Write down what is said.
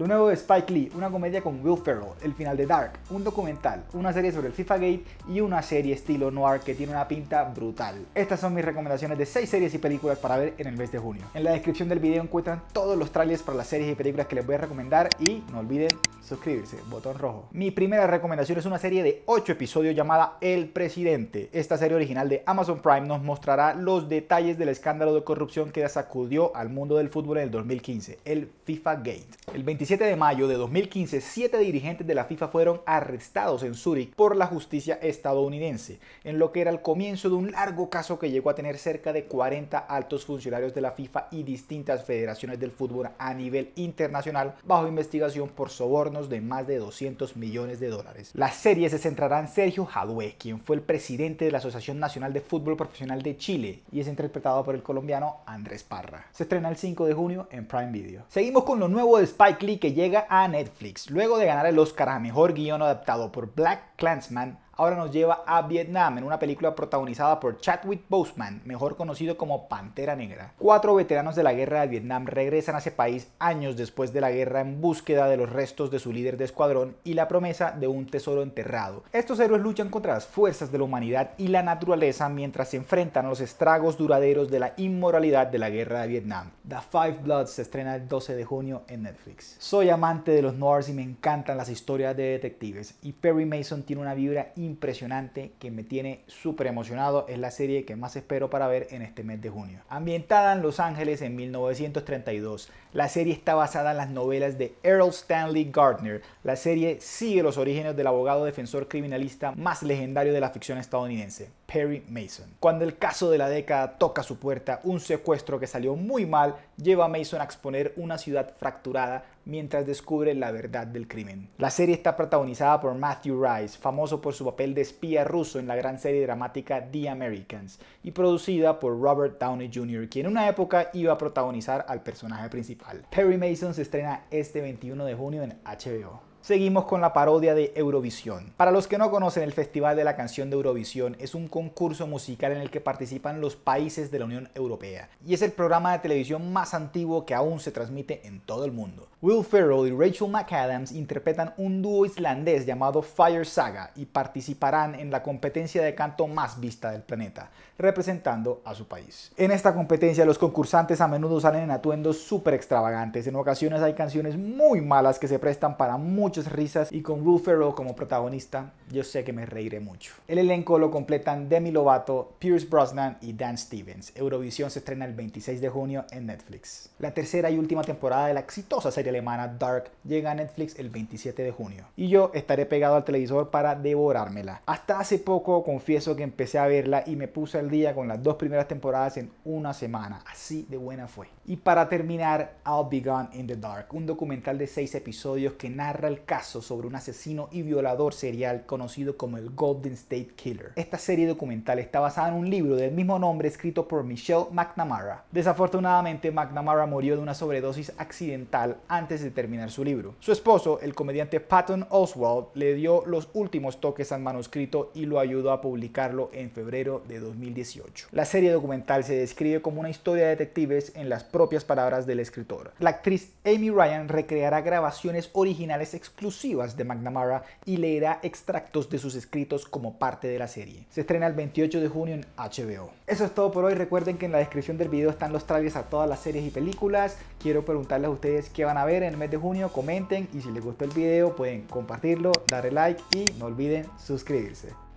De nuevo Spike Lee, una comedia con Will Ferrell, el final de Dark, un documental, una serie sobre el FIFA Gate y una serie estilo noir que tiene una pinta brutal. Estas son mis recomendaciones de 6 series y películas para ver en el mes de junio. En la descripción del video encuentran todos los trailers para las series y películas que les voy a recomendar y no olviden suscribirse, botón rojo. Mi primera recomendación es una serie de 8 episodios llamada El Presidente. Esta serie original de Amazon Prime nos mostrará los detalles del escándalo de corrupción que sacudió al mundo del fútbol en el 2015, el FIFA Gate. El 17 de mayo de 2015, siete dirigentes de la FIFA fueron arrestados en Zúrich por la justicia estadounidense, en lo que era el comienzo de un largo caso que llegó a tener cerca de 40 altos funcionarios de la FIFA y distintas federaciones del fútbol a nivel internacional bajo investigación por sobornos de más de 200 millones de dólares. La serie se centrará en Sergio Jadue, quien fue el presidente de la Asociación Nacional de Fútbol Profesional de Chile y es interpretado por el colombiano Andrés Parra. Se estrena el 5 de junio en Prime Video. Seguimos con lo nuevo de Spike Lee que llega a Netflix. Luego de ganar el Oscar a Mejor Guión Adaptado por Black Clansman, ahora nos lleva a Vietnam en una película protagonizada por Chadwick Boseman, mejor conocido como Pantera Negra. Cuatro veteranos de la guerra de Vietnam regresan a ese país años después de la guerra en búsqueda de los restos de su líder de escuadrón y la promesa de un tesoro enterrado. Estos héroes luchan contra las fuerzas de la humanidad y la naturaleza mientras se enfrentan a los estragos duraderos de la inmoralidad de la guerra de Vietnam. The Five Bloods se estrena el 12 de junio en Netflix. Soy amante de los noirs y me encantan las historias de detectives y Perry Mason tiene una vibra impresionante que me tiene súper emocionado. Es la serie que más espero para ver en este mes de junio. Ambientada en Los Ángeles en 1932, la serie está basada en las novelas de Errol Stanley Gardner. La serie sigue los orígenes del abogado defensor criminalista más legendario de la ficción estadounidense, Perry Mason. Cuando el caso de la década toca su puerta, un secuestro que salió muy mal lleva a Mason a exponer una ciudad fracturada mientras descubre la verdad del crimen. La serie está protagonizada por Matthew Rice, famoso por su papel de espía ruso en la gran serie dramática The Americans, y producida por Robert Downey Jr., quien en una época iba a protagonizar al personaje principal. Perry Mason se estrena este 21 de junio en HBO seguimos con la parodia de Eurovisión. Para los que no conocen, el Festival de la Canción de Eurovisión es un concurso musical en el que participan los países de la Unión Europea y es el programa de televisión más antiguo que aún se transmite en todo el mundo. Will Ferrell y Rachel McAdams interpretan un dúo islandés llamado Fire Saga y participarán en la competencia de canto más vista del planeta, representando a su país. En esta competencia los concursantes a menudo salen en atuendos súper extravagantes, en ocasiones hay canciones muy malas que se prestan para muchos muchas risas y con Will Ferrell como protagonista, yo sé que me reiré mucho. El elenco lo completan Demi Lovato, Pierce Brosnan y Dan Stevens. Eurovisión se estrena el 26 de junio en Netflix. La tercera y última temporada de la exitosa serie alemana Dark llega a Netflix el 27 de junio y yo estaré pegado al televisor para devorármela. Hasta hace poco confieso que empecé a verla y me puse al día con las dos primeras temporadas en una semana, así de buena fue. Y para terminar, I'll Be Gone in the Dark, un documental de seis episodios que narra el caso sobre un asesino y violador serial conocido como el Golden State Killer. Esta serie documental está basada en un libro del mismo nombre escrito por Michelle McNamara. Desafortunadamente, McNamara murió de una sobredosis accidental antes de terminar su libro. Su esposo, el comediante Patton Oswald, le dio los últimos toques al manuscrito y lo ayudó a publicarlo en febrero de 2018. La serie documental se describe como una historia de detectives en las propias palabras del escritor. La actriz Amy Ryan recreará grabaciones originales exclusivas de McNamara y leerá extractos de sus escritos como parte de la serie. Se estrena el 28 de junio en HBO. Eso es todo por hoy. Recuerden que en la descripción del video están los trailers a todas las series y películas. Quiero preguntarles a ustedes qué van a ver en el mes de junio. Comenten y si les gustó el video pueden compartirlo, darle like y no olviden suscribirse.